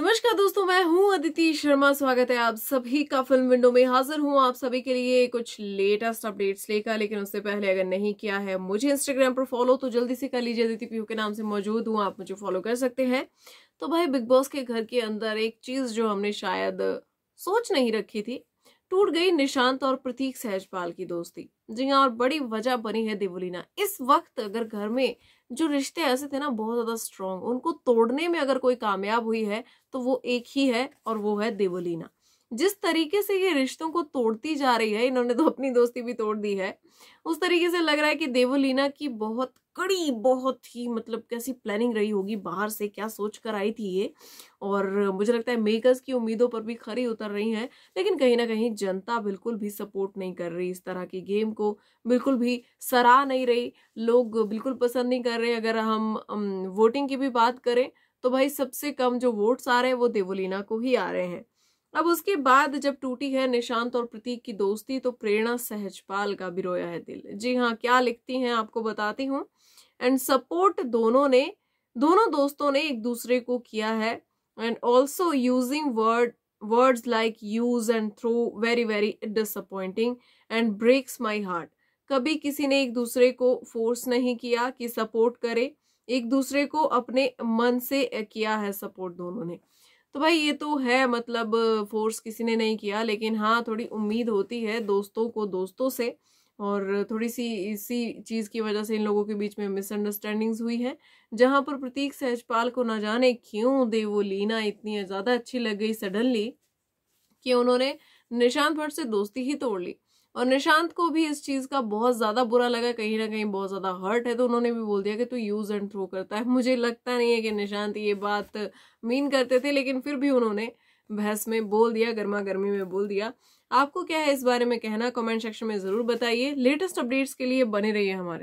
नमस्कार दोस्तों मैं हूं अदिति शर्मा स्वागत है आप सभी का फिल्म विंडो में हाजिर हूं आप सभी के लिए कुछ लेटेस्ट अपडेट्स लेकर लेकिन उससे पहले अगर नहीं किया है मुझे इंस्टाग्राम पर फॉलो तो जल्दी से कर लीजिए अदिति पीहू के नाम से मौजूद हूं आप मुझे फॉलो कर सकते हैं तो भाई बिग बॉस के घर के अंदर एक चीज जो हमने शायद सोच नहीं रखी थी टूट गई निशांत और प्रतीक सहजपाल की दोस्ती जी हाँ और बड़ी वजह बनी है देवलीना इस वक्त अगर घर में जो रिश्ते ऐसे थे ना बहुत ज़्यादा स्ट्रॉन्ग उनको तोड़ने में अगर कोई कामयाब हुई है तो वो एक ही है और वो है देवलीना जिस तरीके से ये रिश्तों को तोड़ती जा रही है इन्होंने तो अपनी दोस्ती भी तोड़ दी है उस तरीके से लग रहा है कि देवोलीना की बहुत कड़ी बहुत ही मतलब कैसी प्लानिंग रही होगी बाहर से क्या सोच कर आई थी ये और मुझे लगता है मेकर्स की उम्मीदों पर भी खरी उतर रही हैं लेकिन कहीं ना कहीं जनता बिल्कुल भी सपोर्ट नहीं कर रही इस तरह की गेम को बिल्कुल भी सराह नहीं रही लोग बिल्कुल पसंद नहीं कर रहे अगर हम वोटिंग की भी बात करें तो भाई सबसे कम जो वोट्स आ रहे हैं वो देवोलीना को ही आ रहे हैं अब उसके बाद जब टूटी है निशांत और प्रतीक की दोस्ती तो प्रेरणा सहजपाल का भी रोया है दिल जी हाँ क्या लिखती हैं आपको बताती हूँ एंड सपोर्ट दोनों ने दोनों दोस्तों ने एक दूसरे को किया है and also using word words like use and throw very very disappointing and breaks my heart कभी किसी ने एक दूसरे को फोर्स नहीं किया कि सपोर्ट करे एक दूसरे को अपने मन से किया है सपोर्ट दोनों ने तो भाई ये तो है मतलब फोर्स किसी ने नहीं किया लेकिन हाँ थोड़ी उम्मीद होती है दोस्तों को दोस्तों से और थोड़ी सी इसी चीज़ की वजह से इन लोगों के बीच में मिसअंडरस्टैंडिंग्स हुई हैं जहाँ पर प्रतीक सहजपाल को ना जाने क्यों दे वो लीना इतनी ज़्यादा अच्छी लग गई सडनली कि उन्होंने निशांत भट्ट से दोस्ती ही तोड़ ली और निशांत को भी इस चीज़ का बहुत ज़्यादा बुरा लगा कहीं ना कहीं बहुत ज़्यादा हर्ट है तो उन्होंने भी बोल दिया कि तू यूज़ एंड थ्रो करता है मुझे लगता नहीं है कि निशांत ये बात मीन करते थे लेकिन फिर भी उन्होंने बहस में बोल दिया गर्मा गर्मी में बोल दिया आपको क्या है इस बारे में कहना कमेंट सेक्शन में ज़रूर बताइए लेटेस्ट अपडेट्स के लिए बने रहिए हमारे